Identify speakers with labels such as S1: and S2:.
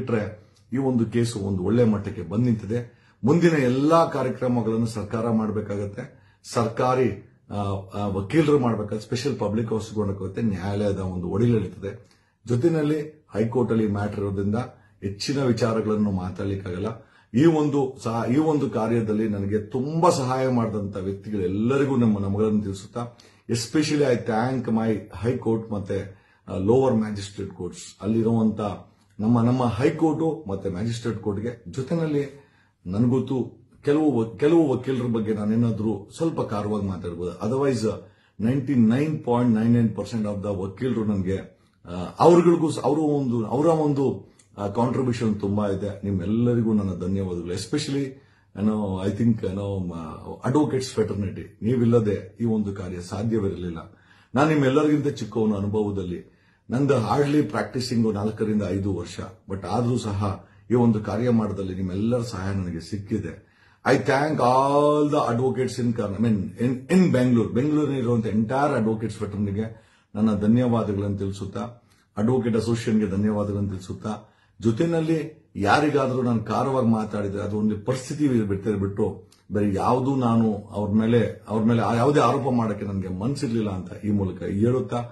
S1: ಬಿಟ್ರೆ ಈ ಒಂದು ಕೇಸು ಒಂದು ಒಳ್ಳೆ ಮಟ್ಟಕ್ಕೆ ಬಂದ್ ನಿಂತಿದೆ ಮುಂದಿನ ಎಲ್ಲಾ ಕಾರ್ಯಕ್ರಮಗಳನ್ನು ಸರ್ಕಾರ ಮಾಡಬೇಕಾಗತ್ತೆ ಸರ್ಕಾರಿ ವಕೀಲರು ಮಾಡಬೇಕಾದ ಸ್ಪೆಷಲ್ ಪಬ್ಲಿಕ್ ಹೌಸ್ ಗೊಂಡಾಗುತ್ತೆ ನ್ಯಾಯಾಲಯದ ಒಂದು ಒಡಿಲಿರ್ತದೆ ಜೊತೆಯಲ್ಲಿ ಹೈಕೋರ್ಟ್ ಅಲ್ಲಿ ಮ್ಯಾಟರ್ ಇರೋದ್ರಿಂದ ಹೆಚ್ಚಿನ ವಿಚಾರಗಳನ್ನು ಮಾತಾಡಲಿಕ್ಕಾಗಲ್ಲ ಈ ಒಂದು ಸಹ ಈ ಒಂದು ಕಾರ್ಯದಲ್ಲಿ ನನಗೆ ತುಂಬಾ ಸಹಾಯ ಮಾಡಿದಂತ ವ್ಯಕ್ತಿಗಳೆಲ್ಲರಿಗೂ ನಮ್ಮ ನಮಗಳನ್ನು ತಿಳಿಸುತ್ತಾ especially I thank my high court ಮತ್ತೆ ಲೋವರ್ ಮ್ಯಾಜಿಸ್ಟ್ರೇಟ್ ಕೋರ್ಟ್ಸ್ ಅಲ್ಲಿರುವಂತಹ ನಮ್ಮ ನಮ್ಮ ಹೈಕೋರ್ಟು ಮತ್ತೆ ಮ್ಯಾಜಿಸ್ಟ್ರೇಟ್ ಕೋರ್ಟ್ಗೆ ಜೊತೆನಲ್ಲಿ ನನಗೊತ್ತು ಕೆಲವು ಕೆಲವು ವಕೀಲರ ಬಗ್ಗೆ ನಾನೇನಾದರೂ ಸ್ವಲ್ಪ ಕಾರವಾಗಿ ಮಾತಾಡ್ಬೋದು otherwise ninety nine point nine nine percent of the ವಕೀಲರು ನನಗೆ ಅವ್ರಗಳಿಗೂ ಅವರ ಒಂದು ಅವರ ಒಂದು ಕಾಂಟ್ರಿಬ್ಯೂಷನ್ ತುಂಬಾ ಇದೆ ನಿಮ್ಮೆಲ್ಲರಿಗೂ ನನ್ನ ಧನ್ಯವಾದಗಳು ಎಸ್ಪೆಷಲಿ ಏನೋ ಐ ಥಿಂಕ್ ಏನೋ ಅಡ್ವೊಕೇಟ್ಸ್ ಫೆಟರ್ನಿಟಿ ನೀವಿಲ್ಲದೆ ಈ ಒಂದು ಕಾರ್ಯ ಸಾಧ್ಯವಿರಲಿಲ್ಲ ನಾನು ನಿಮ್ಮೆಲ್ಲರಿಗಿಂತ ಚಿಕ್ಕವನ ಅನುಭವದಲ್ಲಿ ನಂದು ಹಾರ್ಡ್ಲಿ ಪ್ರಾಕ್ಟೀಸಿಂಗು ನಾಲ್ಕರಿಂದ ಐದು ವರ್ಷ ಬಟ್ ಆದರೂ ಸಹ ಈ ಒಂದು ಕಾರ್ಯ ನಿಮ್ಮೆಲ್ಲರ ಸಹಾಯ ನನಗೆ ಸಿಕ್ಕಿದೆ I thank all the advocates in I mean in in Bengaluru ಬೆಂಗಳೂರಿನಲ್ಲಿರುವಂತಹ ಎಂಟೈರ್ ಅಡ್ವೊಕೇಟ್ಸ್ ಫೆಟರ್ನಿಗೆ ನನ್ನ ಧನ್ಯವಾದಗಳನ್ನು ತಿಳಿಸುತ್ತಾ ಅಡ್ವೊಕೇಟ್ ಅಸೋಸಿಯೇಷನ್ಗೆ ಧನ್ಯವಾದಗಳನ್ನು ತಿಳಿಸುತ್ತಾ ಜೊತೆಯಲ್ಲಿ ಯಾರಿಗಾದರೂ ನಾನು ಕಾರವಾಗಿ ಮಾತಾಡಿದರೆ ಅದು ಒಂದು ಪರಿಸ್ಥಿತಿ ಬಿಡ್ತಾರೆ ಬಿಟ್ಟು ಬರೀ ಯಾವುದು ನಾನು ಅವ್ರ ಮೇಲೆ ಅವ್ರ ಮೇಲೆ ಯಾವುದೇ ಆರೋಪ ಮಾಡೋಕ್ಕೆ ನನಗೆ ಮನಸ್ಸಿರ್ಲಿಲ್ಲ ಅಂತ ಈ ಮೂಲಕ ಹೇಳುತ್ತಾ